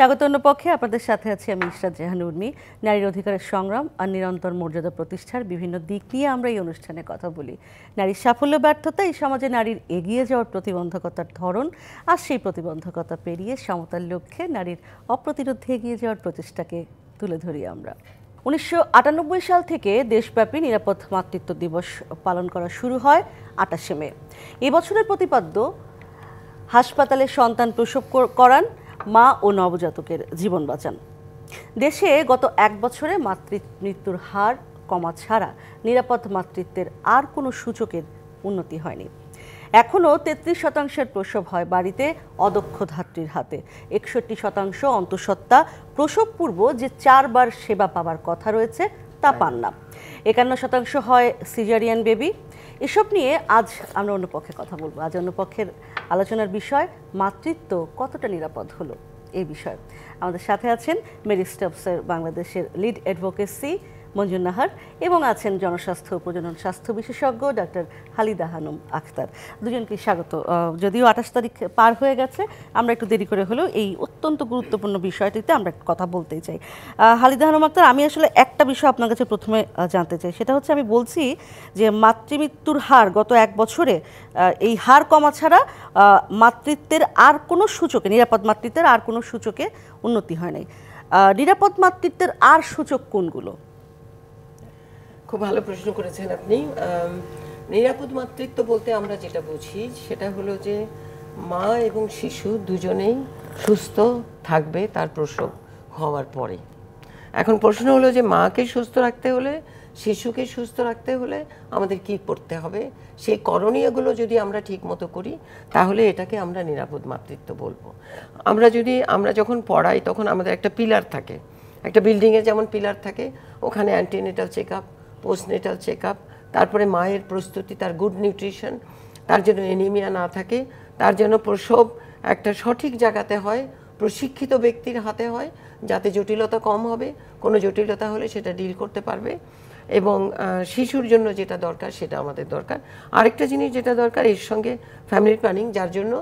স্বাগত অন্যপক্ষে আপনাদের সাথে আছি আমি ইশরাত জাহান উর্মি নারীর অধিকারের সংগ্রাম আর নিরন্তর মর্যাদা প্রতিষ্ঠার বিভিন্ন দিক নিয়ে আমরা এই অনুষ্ঠানে কথা বলি নারীর সাফল্য ব্যর্থতা এই সমাজে নারীর এগিয়ে যাওয়ার প্রতিবন্ধকতার ধরন আর সেই প্রতিবন্ধকতা পেরিয়ে সমতার লক্ষ্যে নারীর অপ্রতিরোধে এগিয়ে যাওয়ার প্রচেষ্টাকে তুলে ধরি আমরা উনিশশো সাল থেকে দেশব্যাপী নিরাপদ মাতৃত্ব দিবস পালন করা শুরু হয় আটাশে মে এবছরের প্রতিপাদ্য হাসপাতালে সন্তান প্রসব করান মা ও নবজাতকের জীবন বাঁচান দেশে গত এক বছরে মাতৃ মৃত্যুর হার কমা ছাড়া নিরাপদ মাতৃত্বের আর কোনো সূচকের উন্নতি হয়নি এখনও তেত্রিশ শতাংশের প্রসব হয় বাড়িতে অদক্ষ ধাত্রীর হাতে একষট্টি শতাংশ অন্তঃসত্ত্বা প্রসবপূর্ব যে চারবার সেবা পাওয়ার কথা রয়েছে তা হ্যাঁ। পান না একান্ন শতাংশ হয় সিজারিয়ান বেবি এসব নিয়ে আজ আমরা অন্য পক্ষে কথা বলবো আজ অন্য পক্ষের আলোচনার বিষয় মাতৃত্ব কতটা নিরাপদ হলো এই বিষয়ে আমাদের সাথে আছেন মেরি স্টপসের বাংলাদেশের লিড অ্যাডভোকেসি মঞ্জুর নাহার এবং আছেন জনস্বাস্থ্য প্রজনন স্বাস্থ্য বিশেষজ্ঞ ডাক্তার হালিদা হানুম আখতার দুজনকে স্বাগত যদিও আঠাশ তারিখ পার হয়ে গেছে আমরা একটু দেরি করে হলেও এই অত্যন্ত গুরুত্বপূর্ণ বিষয়টিতে আমরা কথা বলতেই চাই হালিদা হানুম আখতার আমি আসলে একটা বিষয় আপনার কাছে প্রথমে জানতে চাই সেটা হচ্ছে আমি বলছি যে মাতৃমৃত্যুর হার গত এক বছরে এই হার কমা ছাড়া মাতৃত্বের আর কোনো সূচকে নিরাপদ মাতৃত্বের আর কোনো সূচকে উন্নতি হয় নাই নিরাপদ মাতৃত্বের আর সূচক কোনগুলো খুব ভালো প্রশ্ন করেছেন আপনি নিরাপদ মাতৃত্ব বলতে আমরা যেটা বুঝি সেটা হলো যে মা এবং শিশু দুজনেই সুস্থ থাকবে তার প্রসব হওয়ার পরে এখন প্রশ্ন হলো যে মাকে সুস্থ রাখতে হলে শিশুকে সুস্থ রাখতে হলে আমাদের কি করতে হবে সেই করণীয়গুলো যদি আমরা ঠিক মতো করি তাহলে এটাকে আমরা নিরাপদ মাতৃত্ব বলবো আমরা যদি আমরা যখন পড়াই তখন আমাদের একটা পিলার থাকে একটা বিল্ডিংয়ে যেমন পিলার থাকে ওখানে antenatal check up postnatal check up তারপরে মায়ের প্রস্তুতি তার গুড নিউট্রিশন তার জন্য এনিমিয়া না থাকে তার জন্য প্রসব একটা সঠিক জায়গাতে হয় প্রশিক্ষিত ব্যক্তির হাতে হয় যাতে জটিলতা কম হবে কোনো জটিলতা হলে সেটা ডিল করতে পারবে এবং শিশুর জন্য যেটা দরকার সেটা আমাদের দরকার আরেকটা জিনিস যেটা দরকার এর সঙ্গে ফ্যামিলি প্ল্যানিং যার জন্য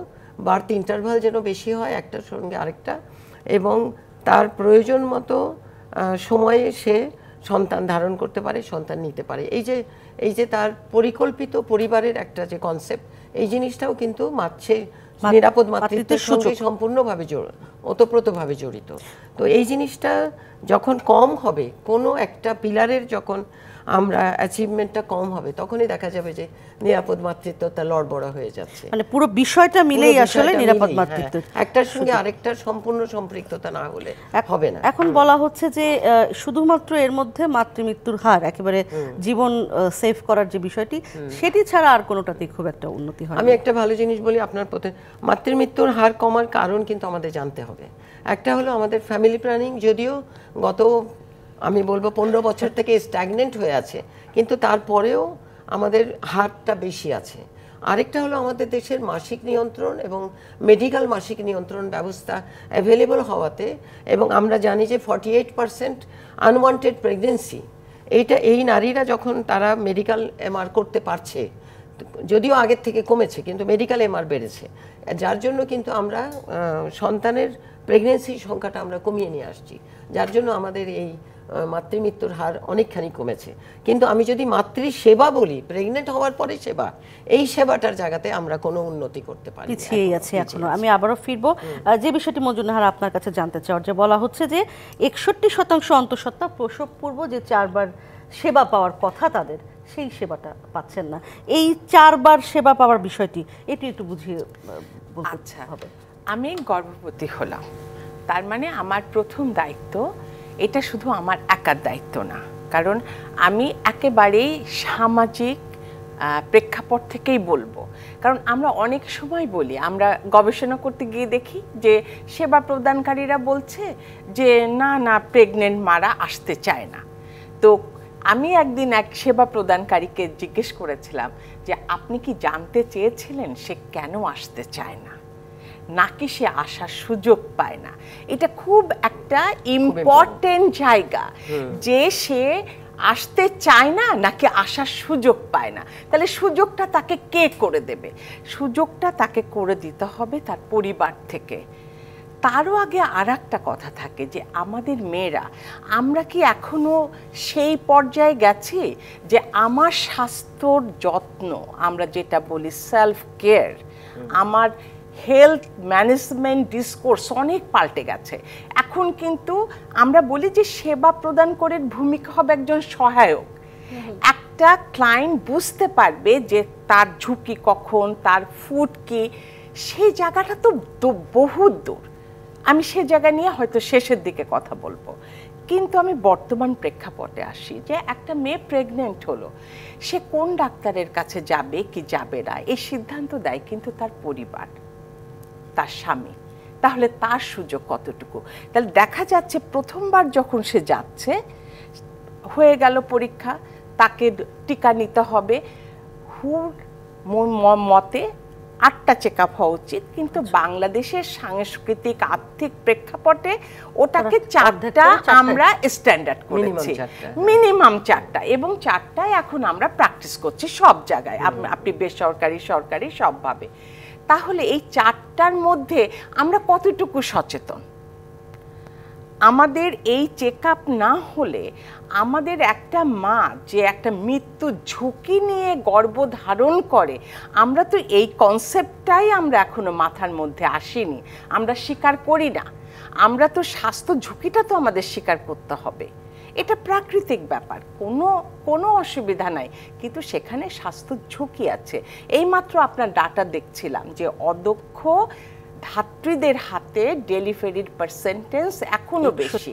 বার্থ ইন্টারভাল যেন বেশি হয় একটার সঙ্গে আরেকটা এবং তার প্রয়োজন মতো সময়ে সে সন্তান ধারণ করতে পারে সন্তান নিতে পারে এই যে এই যে তার পরিকল্পিত পরিবারের একটা যে কনসেপ্ট এই জিনিসটাও কিন্তু মাতছে নিরাপদ মাতৃত্বের সঙ্গে সম্পূর্ণভাবে ওতপ্রোতভাবে জড়িত তো এই জিনিসটা যখন কম হবে কোনো একটা পিলারের যখন আমরা অ্যাচিভমেন্টটা কম হবে তখনই দেখা যাবে যে নিরাপদ মাতৃত্বটা লড়বড় হয়ে যাচ্ছে মানে পুরো বিষয়টা মিলেই আসলে নিরাপদ হ্যাঁ। মাতৃত্ব একটার সঙ্গে আরেকটা সম্পূর্ণ সম্পৃক্ততা না হলে হবে না এখন বলা হচ্ছে যে শুধুমাত্র এর মধ্যে মাতৃমৃত্যুর হার একেবারে জীবন সেভ করার যে বিষয়টি সেটি ছাড়া আর কোনোটাতেই খুব একটা উন্নতি হয় আমি একটা ভালো জিনিস বলি আপনার পথে মাতৃমৃত্যুর হার কমার কারণ কিন্তু আমাদের জানতে হবে একটা হলো আমাদের ফ্যামিলি প্ল্যানিং যদিও গত আমি বলবো পনেরো বছর থেকে স্ট্যাগনেন্ট হয়ে আছে কিন্তু তারপরেও আমাদের হারটা বেশি আছে আরেকটা হলো আমাদের দেশের মাসিক নিয়ন্ত্রণ এবং মেডিকেল মাসিক নিয়ন্ত্রণ ব্যবস্থা অ্যাভেলেবল হওয়াতে এবং আমরা জানি যে forty eight percent unwanted pregnancy এইটা এই নারীরা যখন তারা মেডিকেল এমআর করতে পারছে যদিও আগের থেকে কমেছে কিন্তু মেডিকেল এমআর বেড়েছে যার জন্য কিন্তু আমরা সন্তানের প্রেগনেন্সির সংখ্যাটা আমরা কমিয়ে নিয়ে আসছি যার জন্য আমাদের এই মাতৃমৃত্যুর হার অনেকখানি কমেছে কিন্তু আমি যদি মাতৃ সেবা বলি প্রেগনেন্ট হওয়ার পরে সেবা এই সেবাটার জায়গাতে আমরা কোনো উন্নতি করতে পারি পিছিয়েই আছে এখনো আমি আবারও ফিরবো যে বিষয়টি মঞ্জুনাহার আপনার কাছে জানতে চাও যে বলা হচ্ছে যে একষট্টি শতাংশ অন্তঃসত্ত্বা প্রসব পূর্ব যে চারবার সেবা পাওয়ার কথা তাদের সেই সেবাটা পাচ্ছেন না এই চারবার সেবা পাওয়ার বিষয়টি এটি একটু বুঝিয়ে আচ্ছা হবে আমি গর্ভবতী হলাম তার মানে আমার প্রথম দায়িত্ব এটা শুধু আমার একার দায়িত্ব না কারণ আমি একেবারেই সামাজিক প্রেক্ষাপট থেকেই বলবো কারণ আমরা অনেক সময় বলি আমরা গবেষণা করতে গিয়ে দেখি যে সেবা প্রদানকারীরা বলছে যে না না প্রেগনেন্ট মারা আসতে চায় না তো আমি একদিন এক সেবা প্রদানকারীকে জিজ্ঞেস করেছিলাম যে আপনি কি জানতে চেয়েছিলেন সে কেন আসতে চায় না নাকি সে আসার সুযোগ পায় না এটা খুব একটা ইম্পর্টেন্ট জায়গা যে সে আসতে চায় না নাকি আসার সুযোগ পায় না তাহলে সুযোগটা তাকে কে করে দেবে সুযোগটা তাকে করে দিতে হবে তার পরিবার থেকে তারও আগে আর একটা কথা থাকে যে আমাদের মেয়েরা আমরা কি এখনও সেই পর্যায়ে গেছি যে আমার স্বাস্থ্যর যত্ন আমরা যেটা বলি সেলফ কেয়ার আমার হেলথ ম্যানেজমেন্ট ডিসকোর্স অনেক পাল্টে গেছে এখন কিন্তু আমরা বলি যে সেবা প্রদান করে ভূমিকা হবে একজন সহায়ক একটা ক্লায়েন্ট বুঝতে পারবে যে তার ঝুঁকি কখন তার ফুড কি সেই জায়গাটা তো বহু দূর আমি সে জায়গা নিয়ে হয়তো শেষের দিকে কথা বলবো কিন্তু আমি বর্তমান প্রেক্ষাপটে আসি যে একটা মেয়ে প্রেগনেন্ট হলো সে কোন ডাক্তারের কাছে যাবে কি যাবে না এই সিদ্ধান্ত দেয় কিন্তু তার পরিবার তার স্বামী তাহলে তার সুযোগ কতটুকু তাহলে দেখা যাচ্ছে প্রথমবার যখন সে যাচ্ছে হয়ে গেল পরীক্ষা তাকে টিকা নিতে হবে হুর মতে আটটা চেক আপ হওয়া উচিত কিন্তু আচ্ছা। বাংলাদেশের সাংস্কৃতিক আর্থিক প্রেক্ষাপটে ওটাকে চারটা আমরা স্ট্যান্ডার্ড করেছি মিনিমাম চারটা হ্যাঁ। এবং চারটায় এখন আমরা প্র্যাকটিস করছি সব জায়গায় আপনি বেসরকারি সরকারি সবভাবে তাহলে এই চারটার মধ্যে আমরা কতটুকু সচেতন আমাদের এই চেক না হলে আমাদের একটা মা যে একটা মৃত্যু ঝুঁকি নিয়ে গর্ভধারণ করে আমরা তো এই কনসেপ্টটাই আমরা এখনো মাথার মধ্যে আসিনি আমরা স্বীকার করি না আমরা তো স্বাস্থ্য ঝুঁকিটা তো আমাদের স্বীকার করতে হবে এটা প্রাকৃতিক ব্যাপার কোনো কোনো অসুবিধা নাই কিন্তু সেখানে স্বাস্থ্য ঝুঁকি আছে এইমাত্র আপনার ডাটা দেখছিলাম যে অদক্ষ ধাত্রীদের হাতে ডেলিভারির পার্সেন্টেজ এখনো বেশি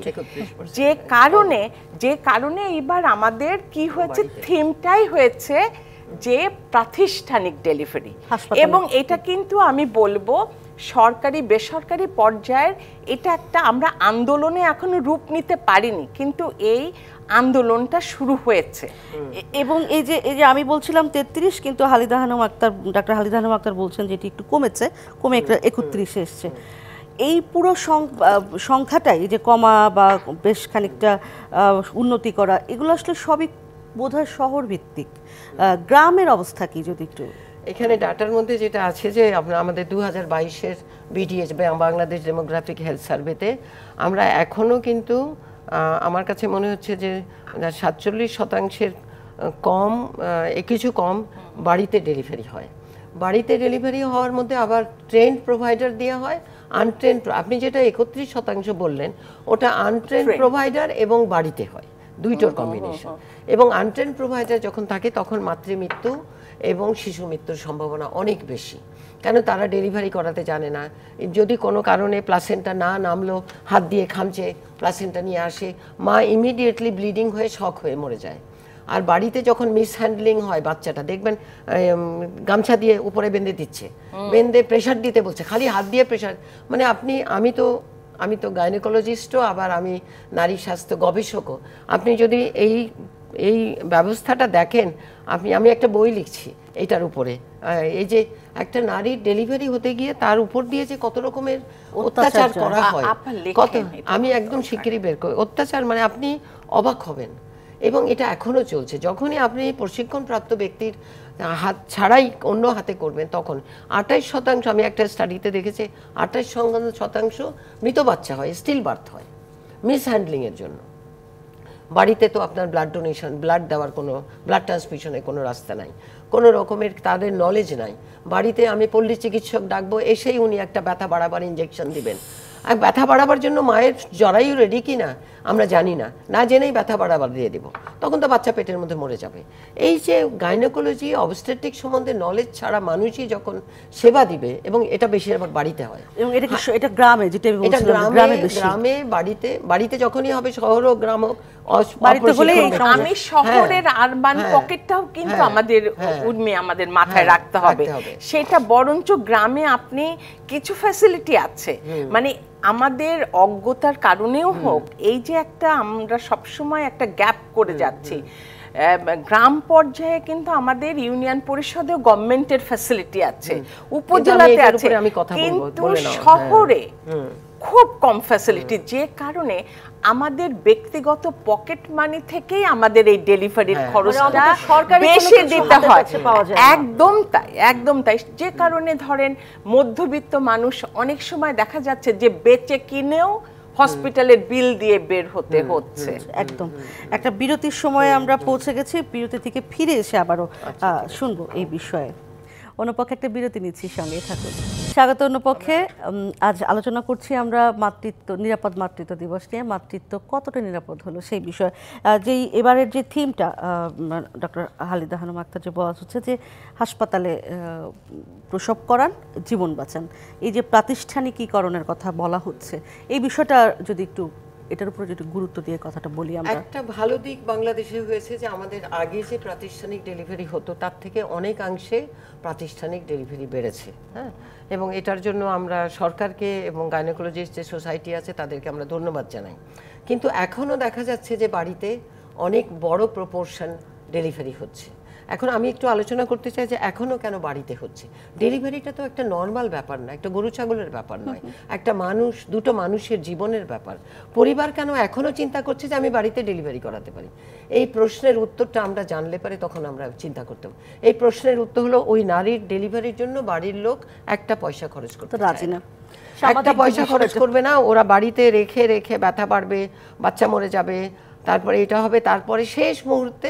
যে কারণে যে কারণে এবার আমাদের কি হয়েছে থিমটাই হয়েছে যে প্রাতিষ্ঠানিক ডেলিভারি এবং এটা কিন্তু আমি বলবো সরকারি বেসরকারি পর্যায়ের এটা একটা আমরা আন্দোলনে এখনো রূপ নিতে পারিনি কিন্তু এই আন্দোলনটা শুরু হয়েছে এবং এই যে এই যে আমি বলছিলাম তেত্রিশ কিন্তু হালিদা হানুম আক্তার ডাক্তার হালিদা হানুম আক্তার বলছেন যেটি একটু কমেছে কমে একটা একত্রিশে এসছে এই পুরো সংখ্যাটাই যে কমা বা বেশ খানিকটা উন্নতি করা এগুলো আসলে সবই বোধহয় শহর ভিত্তিক গ্রামের অবস্থা কি যদি একটু এখানে ডাটার মধ্যে যেটা আছে যে আমাদের দু হাজার বাইশের বিডিএস বাংলাদেশ ডেমোগ্রাফিক হেলথ সার্ভেতে আমরা এখনও কিন্তু আমার কাছে মনে হচ্ছে যে সাতচল্লিশ শতাংশের কম কিছু কম বাড়িতে ডেলিভারি হয় বাড়িতে ডেলিভারি হওয়ার মধ্যে আবার ট্রেন্ড প্রোভাইডার দেওয়া হয় আনট্রেন্ড আপনি যেটা একত্রিশ শতাংশ বললেন ওটা আনট্রেন্ড প্রোভাইডার এবং বাড়িতে হয় দুইটোর কম্বিনেশন এবং আনট্রেন প্রোভাইডার যখন থাকে তখন মাতৃমৃত্যু এবং শিশু মৃত্যুর সম্ভাবনা অনেক বেশি কেন তারা ডেলিভারি করাতে জানে না যদি কোনো কারণে প্লাসেন্টা না নামলো হাত দিয়ে খামচে প্লাসেন্টা নিয়ে আসে মা ইমিডিয়েটলি ব্লিডিং হয়ে শখ হয়ে মরে যায় আর বাড়িতে যখন মিসহ্যান্ডলিং হয় বাচ্চাটা দেখবেন গামছা দিয়ে উপরে বেঁধে দিচ্ছে বেঁধে প্রেশার দিতে বলছে খালি হাত দিয়ে প্রেশার মানে আপনি আমি তো আমি তো গাইনোকোলজিস্টও আবার আমি নারী স্বাস্থ্য গবেষকও আপনি যদি এই এই ব্যবস্থাটা দেখেন আপনি আমি একটা বই লিখছি এটার উপরে এই যে একটা নারীর ডেলিভারি হতে গিয়ে তার উপর দিয়ে যে কত রকমের অত্যাচার করা হয় কত আমি একদম শিগগিরই বের করি অত্যাচার মানে আপনি অবাক হবেন এবং এটা এখনও চলছে যখনই আপনি প্রশিক্ষণপ্রাপ্ত ব্যক্তির হাত ছাড়াই অন্য হাতে করবেন তখন আঠাইশ শতাংশ আমি একটা স্টাডিতে দেখেছি আঠাইশ শতাংশ মৃত বাচ্চা হয় স্টিল বার্থ হয় মিসহ্যান্ডলিংয়ের জন্য বাড়িতে তো আপনার ব্লাড ডোনেশন ব্লাড দেওয়ার কোনো ব্লাড ট্রান্সফিউশনের কোনো রাস্তা নাই কোনো রকমের তাদের নলেজ নাই বাড়িতে আমি পল্লী চিকিৎসক ডাকবো এসেই উনি একটা ব্যথা বাড়াবার ইঞ্জেকশন দিবেন আর ব্যথা বাড়াবার জন্য মায়ের জরায়ু রেডি কি না আমরা জানি না না জেনেই ব্যথা বাড়াবার দিয়ে দেবো তখন তো বাচ্চা পেটের মধ্যে মরে যাবে এই যে গাইনোকোলজি অবস্টেটিক সম্বন্ধে নলেজ ছাড়া মানুষই যখন সেবা দিবে এবং এটা বেশিরভাগ বাড়িতে হয় এবং এটা এটা গ্রামে যেটা এটা গ্রামে গ্রামে বাড়িতে বাড়িতে যখনই হবে শহর হোক গ্রাম হোক বাড়িতে হলে আমি শহরের আরবান হ্যাঁ, পকেটটাও হ্যাঁ, কিন্তু হ্যাঁ, আমাদের উর্মি আমাদের মাথায় রাখতে হবে সেটা বরঞ্চ গ্রামে আপনি কিছু ফ্যাসিলিটি আছে মানে আমাদের অজ্ঞতার কারণেও হোক এই যে একটা আমরা সবসময় একটা গ্যাপ করে যাচ্ছি গ্রাম পর্যায়ে কিন্তু আমাদের ইউনিয়ন পরিষদেও গভর্নমেন্টের ফ্যাসিলিটি আছে উপজেলাতে আছে কিন্তু হ্যাঁ, শহরে হ্যাঁ। খুব কম ফ্যাসিলিটি যে কারণে আমাদের ব্যক্তিগত পকেট মানি থেকেই আমাদের এই ডেলিভারির হ্যাঁ। খরচটা মানে বেশি দিতে হয় একদম তাই একদম তাই যে কারণে ধরেন মধ্যবিত্ত মানুষ অনেক সময় দেখা যাচ্ছে যে বেচে কিনেও হসপিটালের বিল দিয়ে বের হতে হচ্ছে একদম একটা বিরতির সময় আমরা পৌঁছে গেছি বিরতি থেকে ফিরে এসে আবারও আচ্ছা, শুনবো এই বিষয়ে পক্ষে একটা বিরতি নিচ্ছি সঙ্গে থাকুন স্বাগত অনুপক্ষে আজ আলোচনা করছি আমরা মাতৃত্ব নিরাপদ মাতৃত্ব দিবস নিয়ে মাতৃত্ব কতটা নিরাপদ হলো সেই বিষয়ে যেই এবারের যে থিমটা ডক্টর হালিদা হানুম আক্তার যে বয়স হচ্ছে যে হাসপাতালে প্রসব করান জীবন বাঁচান এই যে প্রাতিষ্ঠানিকীকরণের কথা বলা হচ্ছে এই বিষয়টা যদি একটু এটার উপরে যদি গুরুত্ব দিয়ে কথাটা বলি আমরা একটা ভালো দিক বাংলাদেশে হয়েছে যে আমাদের আগে যে প্রাতিষ্ঠানিক ডেলিভারি হতো তার থেকে অনেকাংশে প্রাতিষ্ঠানিক ডেলিভারি বেড়েছে হ্যাঁ এবং এটার জন্য আমরা সরকারকে এবং গাইনোকোলজিস্ট যে সোসাইটি আছে তাদেরকে আমরা ধন্যবাদ জানাই কিন্তু এখনও দেখা যাচ্ছে যে বাড়িতে অনেক বড় প্রপোর্শন ডেলিভারি হচ্ছে এখন আমি একটু আলোচনা করতে চাই যে এখনো কেন বাড়িতে হচ্ছে ডেলিভারিটা তো একটা নর্মাল ব্যাপার না একটা গরু ছাগলের ব্যাপার নয় একটা মানুষ দুটো মানুষের জীবনের ব্যাপার পরিবার কেন এখনো চিন্তা করছে যে আমি বাড়িতে ডেলিভারি করাতে পারি এই প্রশ্নের উত্তরটা আমরা জানলে পারে তখন আমরা চিন্তা করতাম এই প্রশ্নের উত্তর হলো ওই নারীর ডেলিভারির জন্য বাড়ির লোক একটা পয়সা খরচ করতে রাজি না একটা পয়সা খরচ করবে না ওরা বাড়িতে রেখে রেখে ব্যথা বাড়বে বাচ্চা মরে যাবে তারপরে এটা হবে তারপরে শেষ মুহূর্তে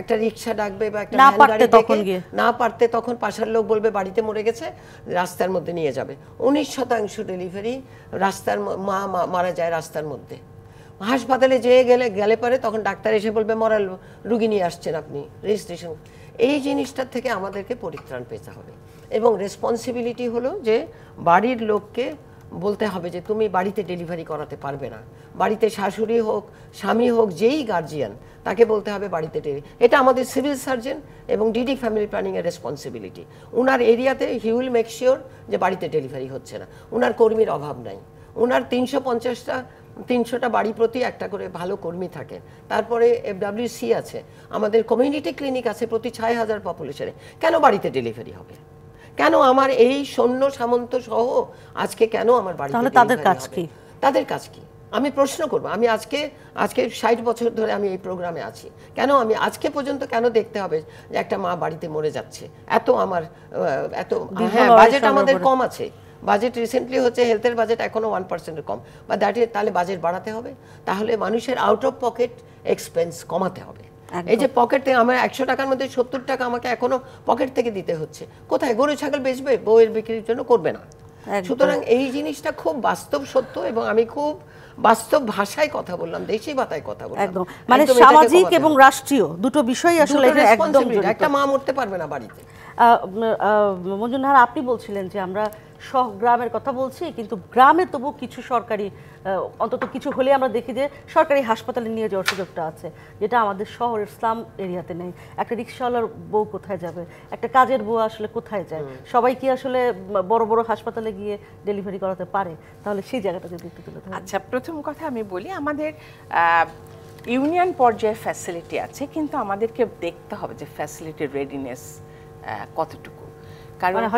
একটা রিক্সা ডাকবে বা একটা না পারতে তখন গিয়ে না পারতে তখন পাশের লোক বলবে বাড়িতে মরে গেছে রাস্তার মধ্যে নিয়ে যাবে উনিশ শতাংশ ডেলিভারি রাস্তার মা মারা যায় রাস্তার মধ্যে হাসপাতালে যেয়ে গেলে গেলে পরে তখন ডাক্তার এসে বলবে মরাল রুগী নিয়ে আসছেন আপনি রেজিস্ট্রেশন এই জিনিসটার থেকে আমাদেরকে পরিত্রাণ পেতে হবে এবং রেসপন্সিবিলিটি হলো যে বাড়ির লোককে বলতে হবে যে তুমি বাড়িতে ডেলিভারি করাতে পারবে না বাড়িতে শাশুড়ি হোক স্বামী হোক যেই গার্জিয়ান তাকে বলতে হবে বাড়িতে এটা আমাদের সিভিল সার্জন এবং ডিডি ফ্যামিলি প্ল্যানিংয়ের রেসপন্সিবিলিটি উনার এরিয়াতে হি উইল মেক শিওর যে বাড়িতে ডেলিভারি হচ্ছে না উনার কর্মীর অভাব নাই উনার তিনশো পঞ্চাশটা তিনশোটা বাড়ি প্রতি একটা করে ভালো কর্মী থাকে তারপরে এফডাব্লিউসি আছে আমাদের কমিউনিটি ক্লিনিক আছে প্রতি ছয় হাজার পপুলেশনে কেন বাড়িতে ডেলিভারি হবে কেন আমার এই সৈন্য সামন্ত সহ আজকে কেন আমার বাড়ি তাদের কাজ কি তাদের কাজ কি আমি প্রশ্ন করব আমি আজকে আজকে ষাট বছর ধরে আমি এই প্রোগ্রামে আছি কেন আমি আজকে পর্যন্ত কেন দেখতে হবে যে একটা মা বাড়িতে মরে যাচ্ছে এত আমার এত হ্যাঁ বাজেট আমাদের কম আছে বাজেট রিসেন্টলি হচ্ছে হেলথের বাজেট এখনও ওয়ান পার্সেন্টের কম বা দ্যাট তাহলে বাজেট বাড়াতে হবে তাহলে মানুষের আউট অফ পকেট এক্সপেন্স কমাতে হবে এই যে পকেট থেকে আমার একশো টাকার মধ্যে সত্তর টাকা আমাকে এখনো পকেট থেকে দিতে হচ্ছে কোথায় গরু ছাগল বেচবে বউয়ের বিক্রির জন্য করবে না সুতরাং এই জিনিসটা খুব বাস্তব সত্য এবং আমি খুব বাস্তব ভাষায় কথা বললাম দেশি ভাতায় কথা বললাম একদম মানে সামাজিক এবং রাষ্ট্রীয় দুটো বিষয় আসলে একদম একটা মা মরতে পারবে না বাড়িতে মঞ্জুনার আপনি বলছিলেন যে আমরা সহ গ্রামের কথা বলছি কিন্তু গ্রামে তবু কিছু সরকারি অন্তত কিছু হলে আমরা দেখি যে সরকারি হাসপাতালে নিয়ে যাওয়ার সুযোগটা আছে যেটা আমাদের শহর স্লাম এরিয়াতে নেই একটা রিক্সাওয়ালার বউ কোথায় যাবে একটা কাজের বউ আসলে কোথায় যায় সবাই কি আসলে বড় বড় হাসপাতালে গিয়ে ডেলিভারি করাতে পারে তাহলে সেই জায়গাটা যদি একটু তুলে আচ্ছা প্রথম কথা আমি বলি আমাদের ইউনিয়ন পর্যায়ে ফ্যাসিলিটি আছে কিন্তু আমাদেরকে দেখতে হবে যে ফ্যাসিলিটি রেডিনেস কতটুকু কারণ মানে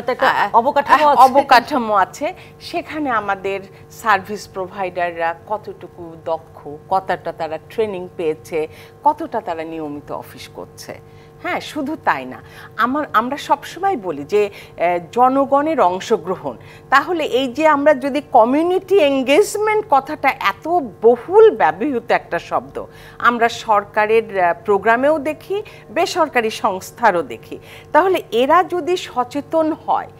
অবকাঠামো আছে সেখানে আমাদের সার্ভিস প্রোভাইডাররা কতটুকু দক্ষ কতটা তারা ট্রেনিং পেয়েছে কতটা তারা নিয়মিত অফিস করছে হ্যাঁ শুধু তাই না আমার আমরা সবসময় বলি যে জনগণের অংশগ্রহণ তাহলে এই যে আমরা যদি কমিউনিটি এঙ্গেজমেন্ট কথাটা এত বহুল ব্যবহৃত একটা শব্দ আমরা সরকারের প্রোগ্রামেও দেখি বেসরকারি সংস্থারও দেখি তাহলে এরা যদি সচেতন হয়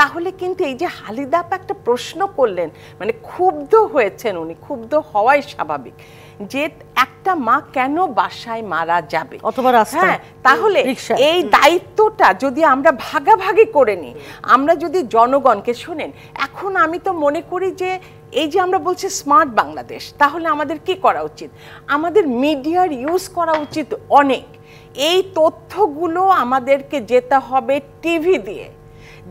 তাহলে কিন্তু এই যে হালিদাপ একটা প্রশ্ন করলেন মানে ক্ষুব্ধ হয়েছেন উনি ক্ষুব্ধ হওয়াই স্বাভাবিক যে একটা মা কেন বাসায় মারা যাবে হ্যাঁ তাহলে এই দায়িত্বটা যদি আমরা ভাগাভাগি করে নিই আমরা যদি জনগণকে শোনেন এখন আমি তো মনে করি যে এই যে আমরা বলছি স্মার্ট বাংলাদেশ তাহলে আমাদের কি করা উচিত আমাদের মিডিয়ার ইউজ করা উচিত অনেক এই তথ্যগুলো আমাদেরকে যেতে হবে টিভি দিয়ে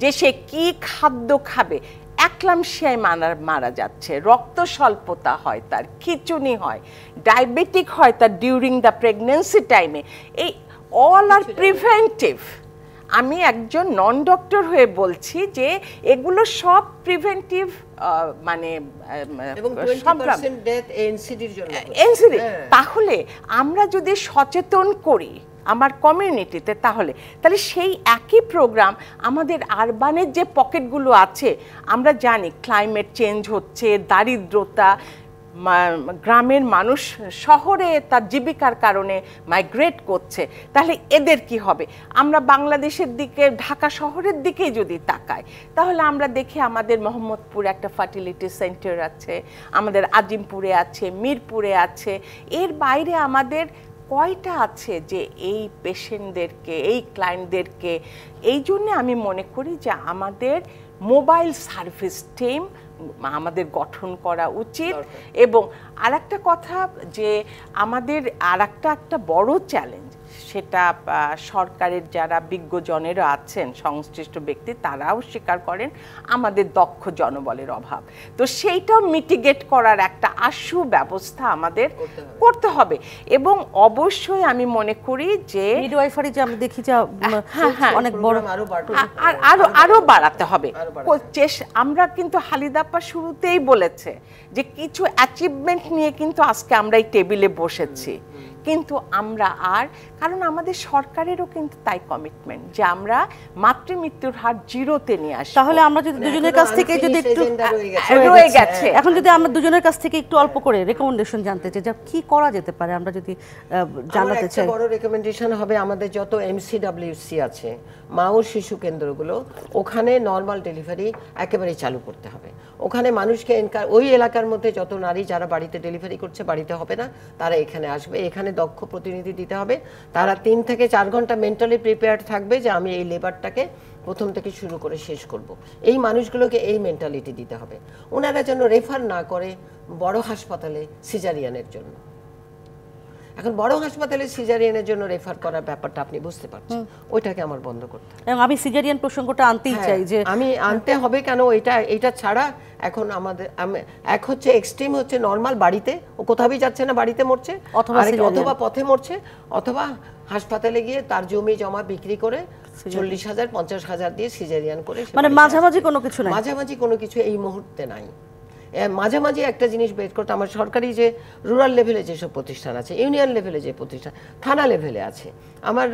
যে সে কি খাদ্য খাবে অ্যাক্লামশিয়ায় মারা মারা যাচ্ছে রক্ত স্বল্পতা হয় তার খিচুনি হয় ডায়াবেটিক হয় তার ডিউরিং দ্য প্রেগনেন্সি টাইমে এই অল আর প্রিভেন্টিভ আমি একজন নন ডক্টর হয়ে বলছি যে এগুলো সব প্রিভেন্টিভ মানে হ্যাঁ। তাহলে আমরা যদি সচেতন করি আমার কমিউনিটিতে তাহলে তাহলে সেই একই প্রোগ্রাম আমাদের আরবানের যে পকেটগুলো আছে আমরা জানি ক্লাইমেট চেঞ্জ হচ্ছে দারিদ্রতা গ্রামের মানুষ শহরে তার জীবিকার কারণে মাইগ্রেট করছে তাহলে এদের কি হবে আমরা বাংলাদেশের দিকে ঢাকা শহরের দিকে যদি তাকাই তাহলে আমরা দেখি আমাদের মোহাম্মদপুর একটা ফার্টিলিটি সেন্টার আছে আমাদের আজিমপুরে আছে মিরপুরে আছে এর বাইরে আমাদের কয়টা আছে যে এই পেশেন্টদেরকে এই ক্লায়েন্টদেরকে এই জন্যে আমি মনে করি যে আমাদের মোবাইল সার্ভিস টিম আমাদের গঠন করা উচিত এবং আর কথা যে আমাদের আর একটা বড় চ্যালেঞ্জ সেটা সরকারের যারা বিজ্ঞজনেরা আছেন সংশ্লিষ্ট ব্যক্তি তারাও স্বীকার করেন আমাদের দক্ষ জনবলের অভাব তো সেইটাও মিটিগেট করার একটা আশু ব্যবস্থা আমাদের করতে হবে এবং অবশ্যই আমি মনে করি যে মিডওয়াইফারি যে আমি দেখি যে হ্যাঁ, হ্যাঁ। অনেক বড় আরো আরো বাড়াতে হবে আমরা কিন্তু হালিদাপ্পা শুরুতেই বলেছে যে কিছু অ্যাচিভমেন্ট নিয়ে কিন্তু আজকে আমরা এই টেবিলে বসেছি কিন্তু আমরা আর কারণ আমাদের সরকারেরও কিন্তু তাই কমিটমেন্ট যে আমরা মাতৃ মৃত্যুর হার জিরোতে নিয়ে আসি তাহলে আমরা যদি দুজনের কাছ থেকে যদি একটু রয়ে গেছে এখন যদি আমরা দুজনের কাছ থেকে একটু অল্প করে রেকমেন্ডেশন জানতে চাই যে কি করা যেতে পারে আমরা যদি জানাতে চাই বড় রেকমেন্ডেশন হবে আমাদের যত এমসিডব্লিউসি আছে মা ও শিশু কেন্দ্রগুলো ওখানে নর্মাল ডেলিভারি একেবারে চালু করতে হবে ওখানে মানুষকে এনকার ওই এলাকার মধ্যে যত নারী যারা বাড়িতে ডেলিভারি করছে বাড়িতে হবে না তারা এখানে আসবে এখানে দক্ষ প্রতিনিধি দিতে হবে তারা তিন থেকে চার ঘন্টা মেন্টালি প্রিপেয়ার্ড থাকবে যে আমি এই লেবারটাকে প্রথম থেকে শুরু করে শেষ করব। এই মানুষগুলোকে এই মেন্টালিটি দিতে হবে ওনারা যেন রেফার না করে বড় হাসপাতালে সিজারিয়ানের জন্য এখন বড় হাসপাতালে সিজারিয়ানের জন্য রেফার করার ব্যাপারটা আপনি বুঝতে পারছেন ওইটাকে আমার বন্ধ করতে এবং আমি সিজারিয়ান প্রসঙ্গটা আনতেই হ্যাঁ, চাই যে আমি আনতে হবে কেন এটা এটা ছাড়া এখন আমাদের এক হচ্ছে এক্সট্রিম হচ্ছে নর্মাল বাড়িতে ও কোথাওই যাচ্ছে না বাড়িতে মরছে অথবা পথে মরছে অথবা হাসপাতালে গিয়ে তার জমি জমা বিক্রি করে চল্লিশ হাজার পঞ্চাশ হাজার দিয়ে সিজারিয়ান করে মানে মাঝামাঝি কোনো কিছু মাঝামাঝি কোনো কিছু এই মুহূর্তে নাই মাঝে মাঝে একটা জিনিস বের করতে আমার সরকারি যে রুরাল লেভেলে যেসব প্রতিষ্ঠান আছে ইউনিয়ন লেভেলে যে প্রতিষ্ঠান থানা লেভেলে আছে আমার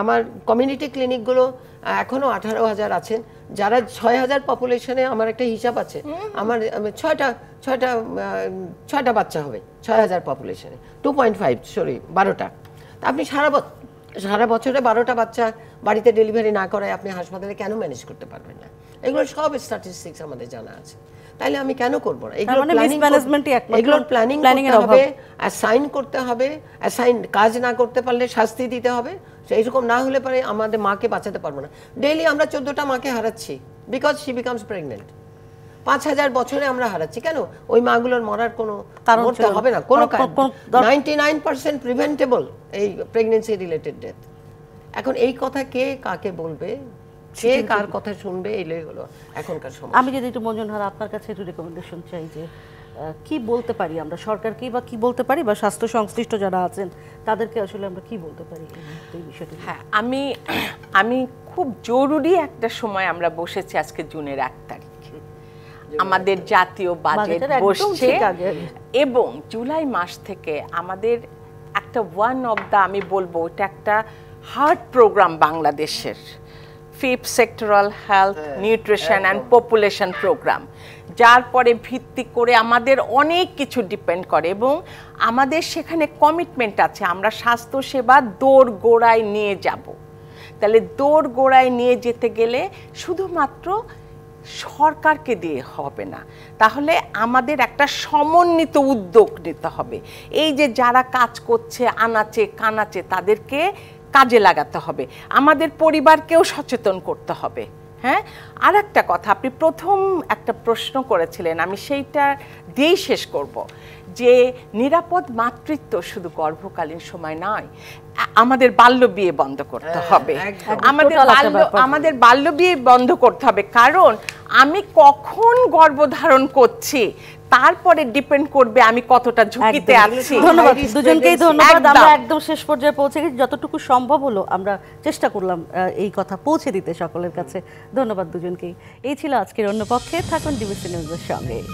আমার কমিউনিটি ক্লিনিকগুলো এখনও আঠারো হাজার আছেন যারা ছয় হাজার পপুলেশনে আমার একটা হিসাব আছে আমার ছয়টা ছয়টা ছয়টা বাচ্চা হবে ছয় হাজার পপুলেশনে টু পয়েন্ট ফাইভ সরি বারোটা আপনি সারা সারা বছরে বারোটা বাচ্চা বাড়িতে ডেলিভারি না করায় আপনি হাসপাতালে কেন ম্যানেজ করতে পারবেন না এগুলো সব স্ট্যাটিস্টিক্স আমাদের জানা আছে তাহলে আমি কেন করব না এগুলো প্ল্যানিং ম্যানেজমেন্টই এগুলো প্ল্যানিং করতে হবে অ্যাসাইন করতে হবে অ্যাসাইন কাজ না করতে পারলে শাস্তি দিতে হবে সেই রকম না হলে পরে আমাদের মাকে বাঁচাতে পারবো না ডেইলি আমরা চোদ্দোটা মাকে হারাচ্ছি বিকজ শি বিকামস প্রেগনেন্ট পাঁচ হাজার বছরে আমরা হারাচ্ছি কেন ওই মাগুলোর মরার কোনো মরতে হবে না কোনো নাইনটি নাইন পার্সেন্ট প্রিভেন্টেবল এই প্রেগনেন্সি রিলেটেড ডেথ এখন এই কথা কে কাকে বলবে কে কার কথা শুনবে হলো এখনকার সময় আমি যদি একটু মঞ্জনহার আপনার কাছে একটু রেকমেন্ডেশন চাই যে কি বলতে পারি আমরা সরকারকে বা কি বলতে পারি বা স্বাস্থ্য সংশ্লিষ্ট যারা আছেন তাদেরকে আসলে আমরা কি বলতে পারি এই বিষয়টি হ্যাঁ আমি আমি খুব জরুরি একটা সময় আমরা বসেছি আজকে জুনের এক তারিখ আমাদের জাতীয় বাজেট বসছে এবং জুলাই মাস থেকে আমাদের একটা ওয়ান অফ দ্য আমি বলবো এটা একটা হার্ট প্রোগ্রাম বাংলাদেশের ফিফ সেক্টরাল হেলথ হ্যাঁ, নিউট্রিশন অ্যান্ড পপুলেশন প্রোগ্রাম যার পরে ভিত্তি করে আমাদের অনেক কিছু ডিপেন্ড করে এবং আমাদের সেখানে কমিটমেন্ট আছে আমরা স্বাস্থ্যসেবা দৌড় গোড়ায় নিয়ে যাব তাহলে দৌড় গোড়ায় নিয়ে যেতে গেলে শুধুমাত্র সরকারকে দিয়ে হবে না তাহলে আমাদের একটা সমন্বিত উদ্যোগ নিতে হবে এই যে যারা কাজ করছে আনাচে কানাচে তাদেরকে কাজে লাগাতে হবে আমাদের পরিবারকেও সচেতন করতে হবে হ্যাঁ আর একটা কথা আপনি প্রথম একটা প্রশ্ন করেছিলেন আমি সেইটা দিয়েই শেষ করব যে নিরাপদ মাতৃত্ব শুধু গর্ভকালীন সময় নয় আমাদের বাল্য বিয়ে বন্ধ করতে হ্যাঁ, হবে আমাদের আমাদের বাল্য বিয়ে বন্ধ করতে হবে কারণ আমি কখন গর্ভধারণ করছি তারপরে ডিপেন্ড করবে আমি কতটা ঝুঁকিতে আছি ধন্যবাদ দুজনকেই ধন্যবাদ আমরা একদম শেষ পর্যায়ে পৌঁছে গেছি যতটুকু সম্ভব হলো আমরা চেষ্টা করলাম এই কথা পৌঁছে দিতে সকলের কাছে ধন্যবাদ দুজনকেই এই ছিল আজকের অন্য পক্ষে থাকুন ডিবিসি নিউজের সঙ্গে